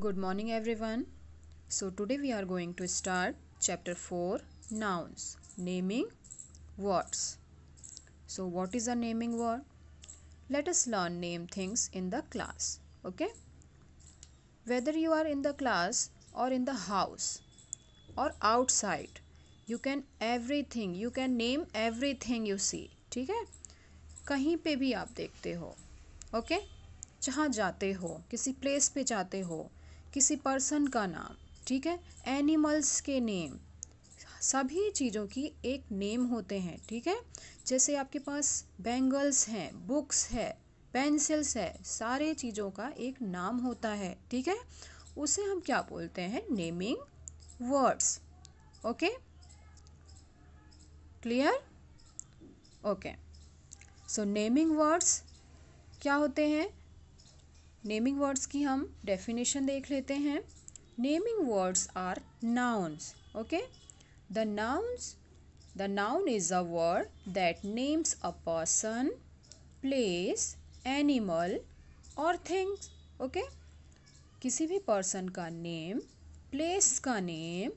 Good morning everyone. So today we are going to start chapter 4 nouns naming words. So what is a naming word? Let us learn name things in the class. Okay? Whether you are in the class or in the house or outside you can everything you can name everything you see ठीक है कहीं पे भी आप देखते हो okay okay? जहाँ जाते हो किसी प्लेस पे जाते हो किसी पर्सन का नाम ठीक है एनिमल्स के नेम सभी चीज़ों की एक नेम होते हैं ठीक है जैसे आपके पास बैंगल्स हैं बुक्स है पेंसिल्स है सारे चीज़ों का एक नाम होता है ठीक है उसे हम क्या बोलते हैं naming words okay clear okay so naming words क्या होते हैं नेमिंग वर्ड्स की हम डेफिनेशन देख लेते हैं naming words are nouns okay the nouns the noun is a word that names a person place animal और थिंग्स ओके किसी भी पर्सन का नेम प्लेस का नेम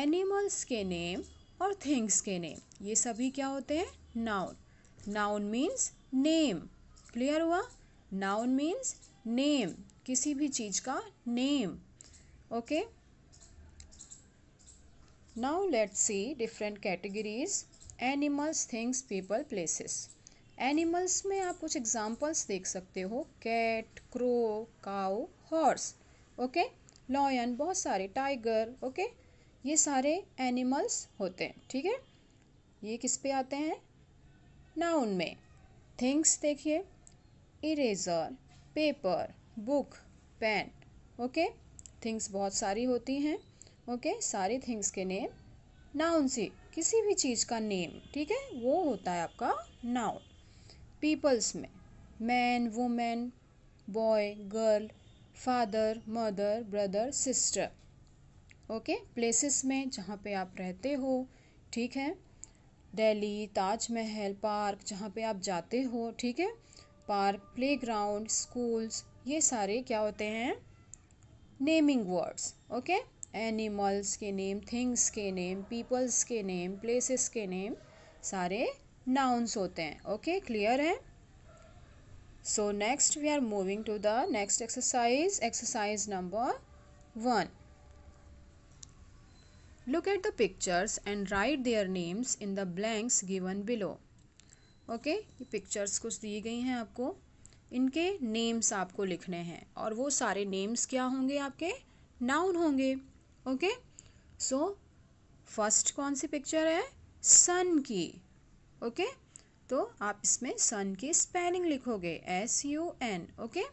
एनिमल्स के नेम और थिंग्स के नेम ये सभी क्या होते हैं noun noun means name clear हुआ नाउन मीन्स नेम किसी भी चीज़ का name okay now let's see different categories animals things people places animals में आप कुछ एग्जांपल्स देख सकते हो cat crow cow horse okay lion बहुत सारे टाइगर ओके ये सारे एनिमल्स होते हैं ठीक है ये किस पे आते हैं नाउन में थिंग्स देखिए eraser paper book pen okay things बहुत सारी होती हैं ओके okay? सारी थिंग्स के नेम नाउन से किसी भी चीज़ का नेम ठीक है वो होता है आपका नाउन पीपल्स में man women boy girl father mother brother sister okay places में जहाँ पे आप रहते हो ठीक है दिल्ली ताजमहल पार्क जहाँ पे आप जाते हो ठीक है पार्क प्लेग्राउंड स्कूल्स ये सारे क्या होते हैं नेमिंग वर्ड्स ओके एनिमल्स के नेम थिंग्स के नेम पीपल्स के नेम प्लेसेस के नेम सारे नाउन्स होते हैं ओके क्लियर है so next we are moving to the next exercise exercise number one look at the pictures and write their names in the blanks given below okay ये pictures कुछ दी गई हैं आपको इनके नेम्स आपको लिखने हैं और वो सारे नेम्स क्या होंगे आपके नाउन होंगे ओके सो फर्स्ट कौन सी पिक्चर है सन की ओके okay? तो आप इसमें सन की स्पेलिंग लिखोगे एस यू एन ओके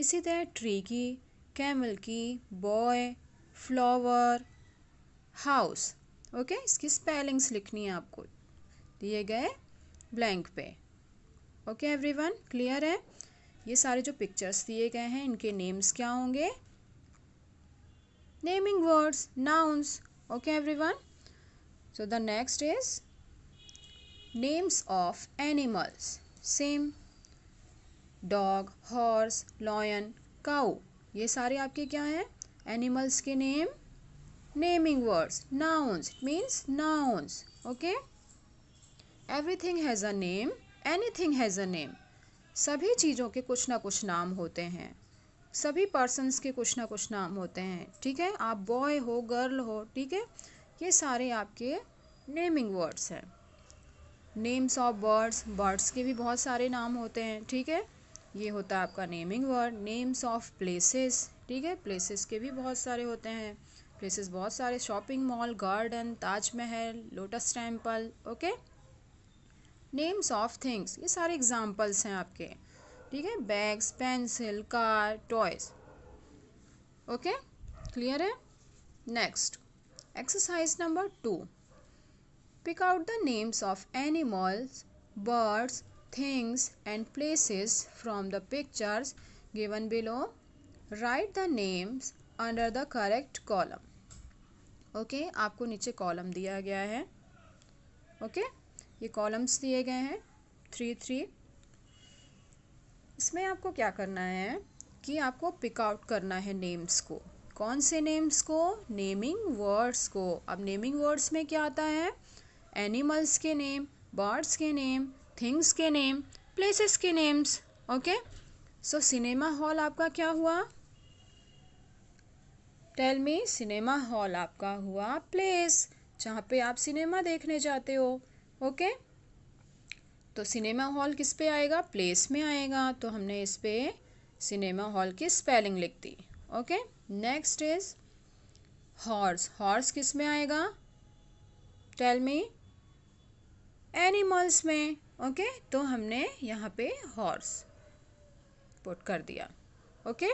इसी तरह ट्री की कैमल की बॉय फ्लावर हाउस ओके इसकी स्पेलिंग्स लिखनी है आपको दिए गए ब्लैंक पे ओके एवरीवन क्लियर है ये सारे जो पिक्चर्स दिए गए हैं इनके नेम्स क्या होंगे naming words nouns okay everyone so the next is names of animals same dog horse lion cow ये सारे आपके क्या हैं एनिमल्स के name naming words nouns means nouns okay everything has a name anything has a name सभी चीज़ों के कुछ ना कुछ नाम होते हैं सभी पर्सनस के कुछ ना कुछ नाम होते हैं ठीक है आप बॉय हो गर्ल हो ठीक है ये सारे आपके नेमिंग वर्ड्स हैं नेम्स ऑफ बर्ड्स बर्ड्स के भी बहुत सारे नाम होते हैं ठीक है ये होता है आपका naming word names of places ठीक है प्लेसेस के भी बहुत सारे होते हैं प्लेसेस बहुत सारे shopping mall garden Taj Mahal lotus temple okay names of things ये सारे एग्जाम्पल्स हैं आपके ठीक है bags pencil car toys okay clear है next exercise number two pick out the names of animals birds things and places from the pictures given below write the names under the correct column okay आपको नीचे column दिया गया है okay okay? ये columns दिए गए हैं three three इसमें आपको क्या करना है कि आपको पिकआउट करना है नेम्स को कौन से नेम्स को नेमिंग वर्ड्स को अब नेमिंग वर्ड्स में क्या आता है एनिमल्स के नेम बर्ड्स के नेम थिंग्स के नेम प्लेसेस के names okay so cinema hall आपका क्या हुआ टेल मी सिनेमा हॉल आपका हुआ प्लेस जहाँ पे आप सिनेमा देखने जाते हो ओके तो सिनेमा हॉल किस पे आएगा प्लेस में आएगा तो हमने इस पे सिनेमा हॉल की स्पेलिंग लिख दी okay next is horse horse किस में आएगा टेल मी एनिमल्स में ओके okay? तो हमने यहाँ पे हॉर्स पुट कर दिया ओके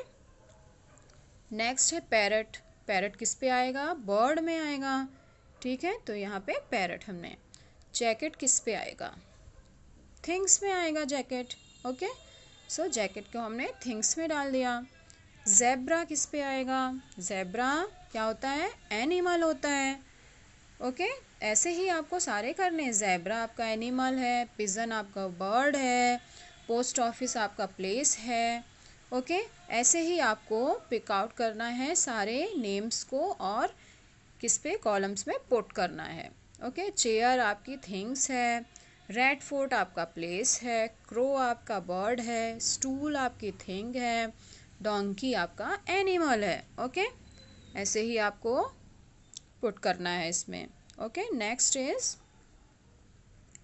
नेक्स्ट है पैरट पैरट किस पे आएगा बर्ड में आएगा ठीक है तो यहाँ पे पैरट हमने जैकेट किस पे आएगा थिंग्स में आएगा जैकेट ओके सो जैकेट को हमने थिंग्स में डाल दिया जेब्रा किस पे आएगा जेब्रा क्या होता है एनिमल होता है ओके okay? ऐसे ही आपको सारे करने हैं जेब्रा आपका एनिमल है पिजन आपका बर्ड है पोस्ट ऑफिस आपका प्लेस है ओके okay? ऐसे ही आपको पिकआउट करना है सारे नेम्स को और किस पे कॉलम्स में पुट करना है ओके चेयर आपकी थिंग्स है रेड फोर्ट आपका प्लेस है क्रो आपका बर्ड है स्टूल आपकी थिंग है डोंकी आपका एनिमल है ओके ऐसे ही आपको पुट करना है इसमें okay next is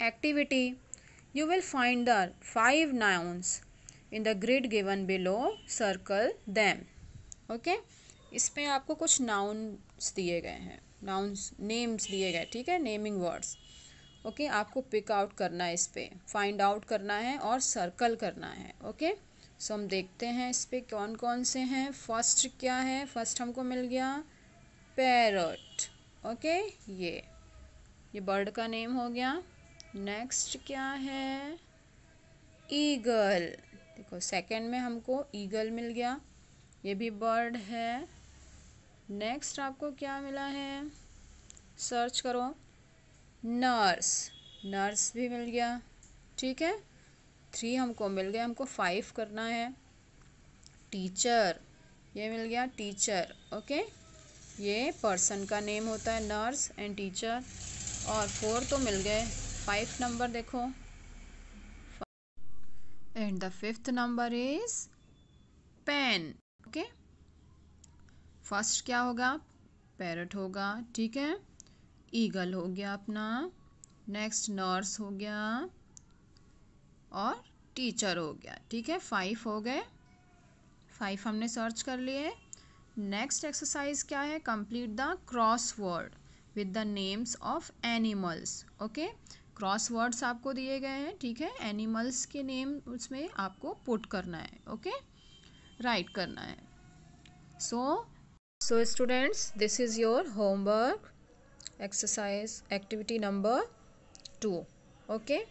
activity you will find the five nouns in the grid given below circle them okay इसमें आपको कुछ नाउन्स दिए गए हैं नाउन्स नेम्स दिए गए ठीक है नेमिंग वर्ड्स ओके आपको पिक आउट करना है इस पर फाइंड आउट करना है और सर्कल करना है ओके सो हम देखते हैं इस पर कौन कौन से हैं फर्स्ट क्या है फर्स्ट हमको मिल गया पैरट ओके ये ये बर्ड का नेम हो गया नेक्स्ट क्या है ईगल देखो सेकंड में हमको ईगल मिल गया ये भी बर्ड है नेक्स्ट आपको क्या मिला है सर्च करो नर्स नर्स भी मिल गया ठीक है थ्री हमको मिल गया हमको फाइव करना है टीचर ये मिल गया टीचर ओके ये पर्सन का नेम होता है नर्स एंड टीचर और फोर तो मिल गए फाइव नंबर देखो and the fifth number is pen okay first क्या होगा पैरट होगा ठीक है ईगल हो गया अपना नेक्स्ट नर्स हो गया और टीचर हो गया ठीक है फाइव हो गए फाइव हमने सर्च कर लिए नेक्स्ट एक्सरसाइज क्या है complete the crossword with the names of animals okay crosswords आपको दिए गए हैं ठीक है एनिमल्स के नेम उसमें आपको पुट करना है ओके okay? राइट करना है सो so, so students this is your homework exercise activity number 2 okay